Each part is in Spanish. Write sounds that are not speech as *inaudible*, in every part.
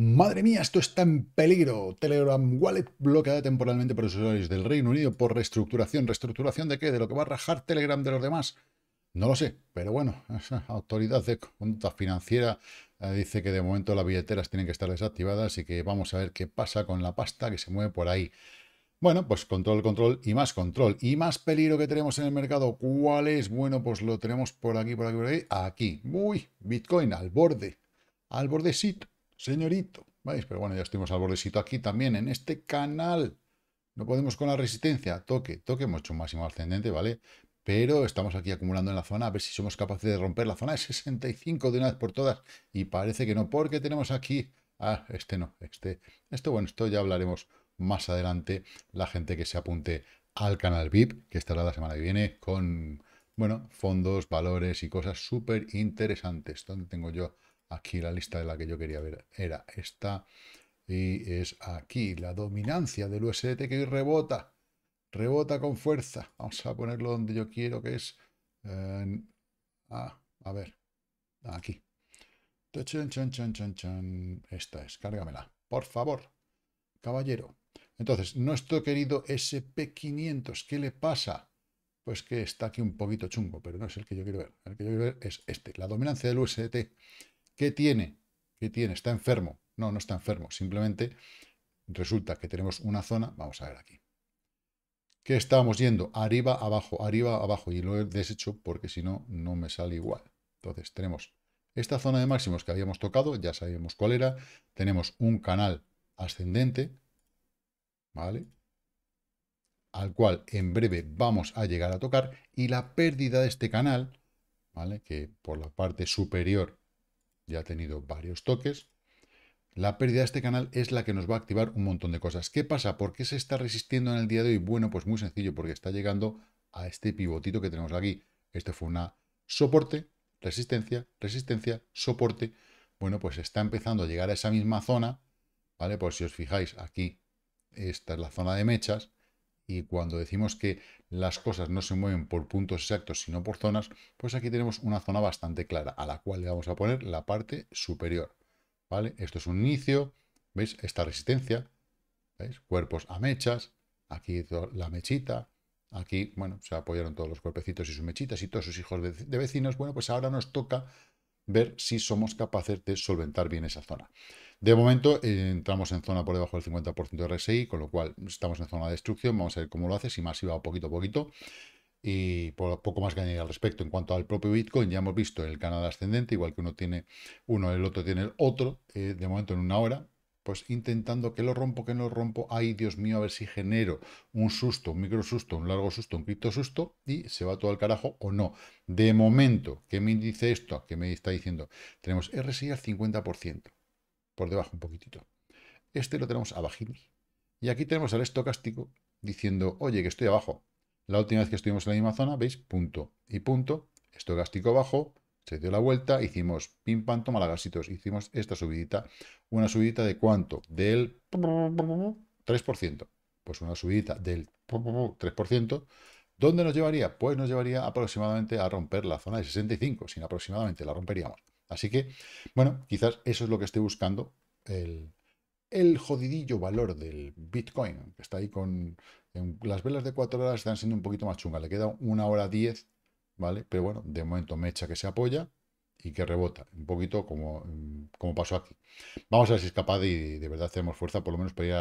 Madre mía, esto está en peligro. Telegram Wallet bloqueada temporalmente por usuarios del Reino Unido por reestructuración. ¿Reestructuración de qué? ¿De lo que va a rajar Telegram de los demás? No lo sé, pero bueno, esa autoridad de cuenta financiera eh, dice que de momento las billeteras tienen que estar desactivadas y que vamos a ver qué pasa con la pasta que se mueve por ahí. Bueno, pues control, control y más control. ¿Y más peligro que tenemos en el mercado? ¿Cuál es? Bueno, pues lo tenemos por aquí, por aquí, por aquí. Aquí. Uy, Bitcoin al borde. Al bordecito señorito. ¿Veis? Pero bueno, ya estuvimos al bordecito aquí también, en este canal. No podemos con la resistencia. Toque, toque, hemos hecho un máximo ascendente, ¿vale? Pero estamos aquí acumulando en la zona, a ver si somos capaces de romper la zona de 65 de una vez por todas. Y parece que no, porque tenemos aquí... Ah, este no, este... Esto, bueno, esto ya hablaremos más adelante. La gente que se apunte al canal VIP, que estará la semana que viene, con, bueno, fondos, valores y cosas súper interesantes. ¿Dónde tengo yo Aquí la lista de la que yo quería ver era esta. Y es aquí la dominancia del USDT que rebota. Rebota con fuerza. Vamos a ponerlo donde yo quiero, que es... Ah, a ver. Aquí. Esta es. Cárgamela. Por favor. Caballero. Entonces, nuestro querido SP500, ¿qué le pasa? Pues que está aquí un poquito chungo, pero no es el que yo quiero ver. El que yo quiero ver es este, la dominancia del USDT ¿Qué tiene? ¿Qué tiene? ¿Está enfermo? No, no está enfermo. Simplemente resulta que tenemos una zona, vamos a ver aquí. ¿Qué estábamos yendo? Arriba, abajo, arriba, abajo. Y lo he deshecho porque si no, no me sale igual. Entonces tenemos esta zona de máximos que habíamos tocado, ya sabíamos cuál era. Tenemos un canal ascendente, ¿vale? Al cual en breve vamos a llegar a tocar. Y la pérdida de este canal, ¿vale? Que por la parte superior ya ha tenido varios toques. La pérdida de este canal es la que nos va a activar un montón de cosas. ¿Qué pasa? ¿Por qué se está resistiendo en el día de hoy? Bueno, pues muy sencillo, porque está llegando a este pivotito que tenemos aquí. Este fue una soporte, resistencia, resistencia, soporte. Bueno, pues está empezando a llegar a esa misma zona, ¿vale? Por si os fijáis, aquí esta es la zona de mechas, y cuando decimos que las cosas no se mueven por puntos exactos, sino por zonas, pues aquí tenemos una zona bastante clara, a la cual le vamos a poner la parte superior. ¿vale? Esto es un inicio, ¿veis? Esta resistencia, ¿veis? Cuerpos a mechas, aquí la mechita, aquí, bueno, se apoyaron todos los cuerpecitos y sus mechitas y todos sus hijos de vecinos. Bueno, pues ahora nos toca ver si somos capaces de solventar bien esa zona. De momento eh, entramos en zona por debajo del 50% de RSI, con lo cual estamos en zona de destrucción, vamos a ver cómo lo hace, si más iba poquito a poquito. Y por poco más que al respecto. En cuanto al propio Bitcoin, ya hemos visto el canal ascendente, igual que uno tiene uno, el otro tiene el otro, eh, de momento en una hora, pues intentando que lo rompo, que no lo rompo, ay Dios mío, a ver si genero un susto, un micro susto, un largo susto, un cripto susto y se va todo al carajo o no. De momento, ¿qué me dice esto? ¿Qué me está diciendo? Tenemos RSI al 50% por debajo un poquitito. Este lo tenemos bajini Y aquí tenemos al estocástico diciendo, oye, que estoy abajo. La última vez que estuvimos en la misma zona, veis, punto y punto, estocástico abajo, se dio la vuelta, hicimos pim pam, toma hicimos esta subidita. ¿Una subidita de cuánto? Del 3%. Pues una subidita del 3%. ¿Dónde nos llevaría? Pues nos llevaría aproximadamente a romper la zona de 65, sin aproximadamente la romperíamos. Así que, bueno, quizás eso es lo que estoy buscando el, jodidillo valor del Bitcoin, que está ahí con... las velas de cuatro horas están siendo un poquito más chungas, le queda una hora 10, ¿vale? Pero bueno, de momento me echa que se apoya y que rebota, un poquito como, pasó aquí. Vamos a ver si es capaz de, de verdad hacemos fuerza, por lo menos para ir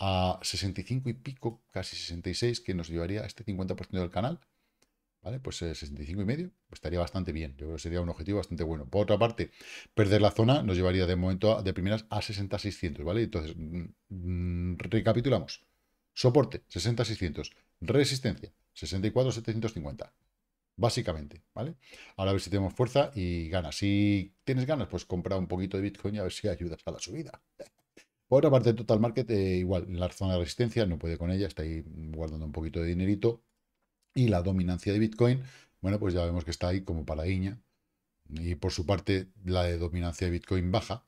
a, 65 y pico, casi 66, que nos llevaría a este 50% del canal. ¿Vale? Pues 65 eh, y medio pues, estaría bastante bien. Yo creo que sería un objetivo bastante bueno. Por otra parte, perder la zona nos llevaría de momento de primeras a 60-600, ¿vale? Entonces, mm, mm, recapitulamos. Soporte, 60-600. Resistencia, 64-750. Básicamente, ¿vale? Ahora a ver si tenemos fuerza y ganas. Si tienes ganas, pues compra un poquito de Bitcoin y a ver si ayudas a la subida. Por otra parte, Total Market, eh, igual, la zona de resistencia no puede con ella, está ahí guardando un poquito de dinerito y la dominancia de Bitcoin, bueno, pues ya vemos que está ahí como para Iña. Y por su parte, la de dominancia de Bitcoin baja,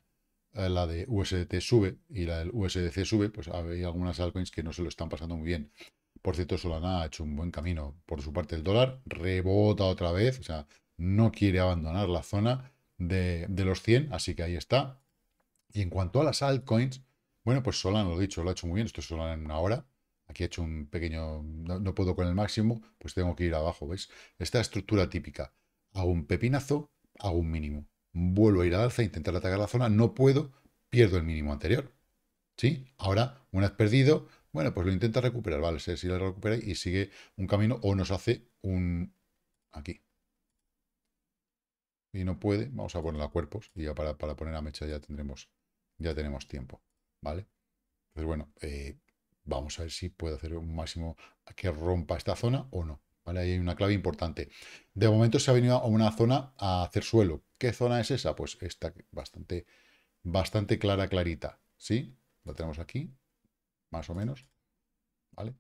eh, la de USDT sube y la del USDC sube, pues hay algunas altcoins que no se lo están pasando muy bien. Por cierto, Solana ha hecho un buen camino. Por su parte, el dólar rebota otra vez, o sea, no quiere abandonar la zona de, los 100, así que ahí está. Y en cuanto a las altcoins, bueno, pues Solana, lo ha dicho, lo ha hecho muy bien, esto es Solana en una hora, Aquí he hecho un pequeño... No, puedo con el máximo, pues tengo que ir abajo, ¿veis? Esta estructura típica. Hago un pepinazo, hago un mínimo. Vuelvo a ir al alza, intentar atacar la zona. No puedo, pierdo el mínimo anterior. ¿Sí? Ahora, una vez perdido, bueno, pues lo intenta recuperar, ¿vale? Si lo recupera y sigue un camino o nos hace un... aquí. Y no puede, vamos a ponerla a cuerpos y ya para, para, poner a mecha ya tendremos, ya tenemos tiempo, ¿vale? Entonces, bueno, eh, Vamos a ver si puedo hacer un máximo que rompa esta zona o no. ¿Vale? Ahí hay una clave importante. De momento se ha venido a una zona a hacer suelo. ¿Qué zona es esa? Pues esta bastante, bastante clara, clarita. ¿Sí? La tenemos aquí, más o menos. ¿Vale?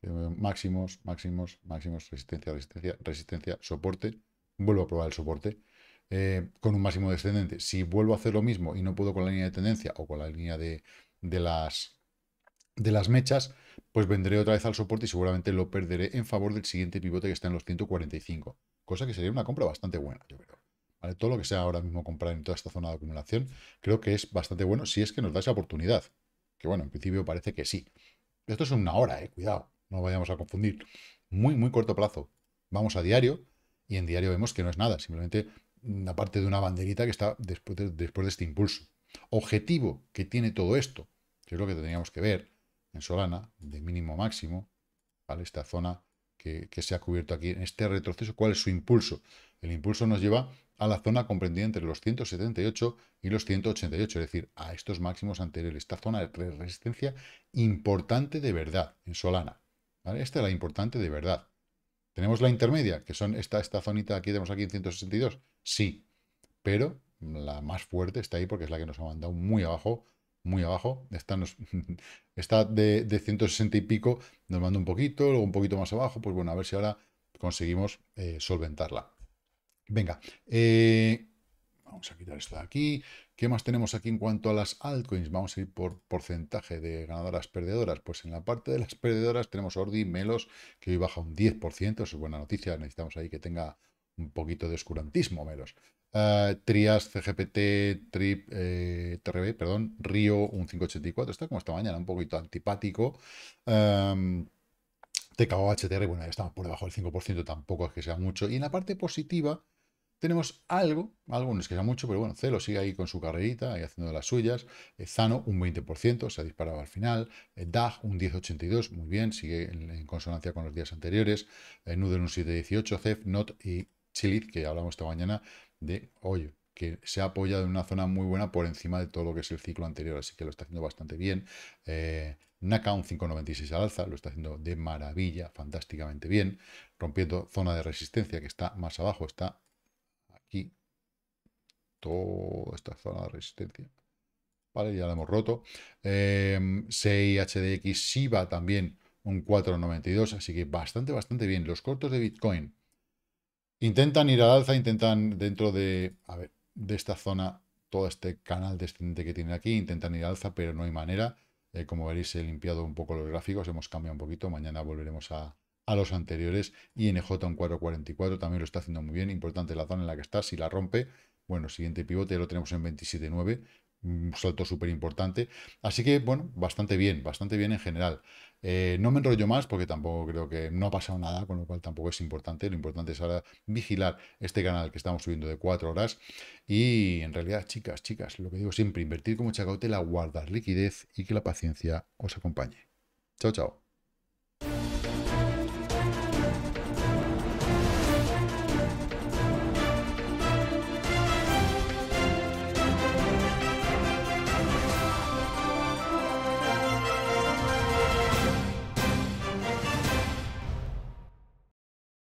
máximos, máximos, máximos, resistencia, resistencia, resistencia, soporte. Vuelvo a probar el soporte. Eh, con un máximo descendente. Si vuelvo a hacer lo mismo y no puedo con la línea de tendencia o con la línea de, de las de las mechas, pues vendré otra vez al soporte y seguramente lo perderé en favor del siguiente pivote que está en los 145. Cosa que sería una compra bastante buena, yo creo. ¿Vale? Todo lo que sea ahora mismo comprar en toda esta zona de acumulación, creo que es bastante bueno si es que nos da esa oportunidad. Que bueno, en principio parece que sí. Esto es una hora, eh, cuidado, no vayamos a confundir. Muy, muy corto plazo. Vamos a diario y en diario vemos que no es nada, simplemente la mm, parte de una banderita que está después de, después de este impulso. Objetivo que tiene todo esto, que es lo que tendríamos que ver, en Solana, de mínimo máximo, ¿vale? Esta zona que, se ha cubierto aquí en este retroceso, ¿cuál es su impulso? El impulso nos lleva a la zona comprendida entre los 178 y los 188, es decir, a estos máximos anteriores, esta zona de resistencia importante de verdad en Solana. ¿vale? Esta es la importante de verdad. ¿Tenemos la intermedia, que son esta, esta zonita aquí, tenemos aquí en 162? Sí, pero la más fuerte está ahí porque es la que nos ha mandado muy abajo muy abajo, está, *laughs* está de, 160 y pico, nos manda un poquito, luego un poquito más abajo, pues bueno, a ver si ahora conseguimos eh, solventarla. Venga, eh, vamos a quitar esto de aquí. ¿Qué más tenemos aquí en cuanto a las altcoins? Vamos a ir por porcentaje de ganadoras perdedoras. Pues en la parte de las perdedoras tenemos Ordi, Melos, que hoy baja un 10%, eso es buena noticia, necesitamos ahí que tenga un poquito de oscurantismo, Melos. Ah, Trias, CGPT, Trip, eh, TRB, perdón, Río, un 584, está como esta mañana, un poquito antipático. TKOHTR. HTR, bueno, ya estamos por debajo del 5%, tampoco es que sea mucho. Y en la parte positiva tenemos algo, algo no es que sea mucho, pero bueno, Celo sigue ahí con su carrerita, ahí haciendo las suyas. Eh, Zano, un 20%, se ha disparado al final. Eh, DAG, un 10,82, muy bien, sigue en, consonancia con los días anteriores. Nudel, un 7,18, CEF, NOT y Chiliz, que hablamos esta mañana, de que se ha apoyado en una zona muy buena por encima de todo lo que es el ciclo anterior, así que lo está haciendo bastante bien. Eh, un 5,96 al alza, lo está haciendo de maravilla, fantásticamente bien, rompiendo zona de resistencia que está más abajo, está aquí, toda esta zona de resistencia. Vale, ya la hemos roto. 6HDX em, va también un 4,92, así que bastante, bastante bien. Los cortos de Bitcoin Intentan ir al alza, intentan dentro de, de esta zona, todo este canal descendente que tiene aquí, intentan ir al alza, pero no hay manera. Eh, como veréis, he limpiado un poco los gráficos, hemos cambiado un poquito. Mañana volveremos a, a los anteriores. y un 444 también lo está haciendo muy bien. Importante la zona en la que está. Si la rompe, bueno, siguiente pivote lo tenemos en 27.9 un salto súper importante. Así que, bueno, bastante bien, bastante bien en general. Eh, no me enrollo más porque tampoco creo que no ha pasado nada, con lo cual tampoco es importante. Lo importante es ahora vigilar este canal que estamos subiendo de cuatro horas. Y en realidad, chicas, chicas, lo que digo siempre, invertir con mucha cautela, guardar liquidez y que la paciencia os acompañe. Chao, chao.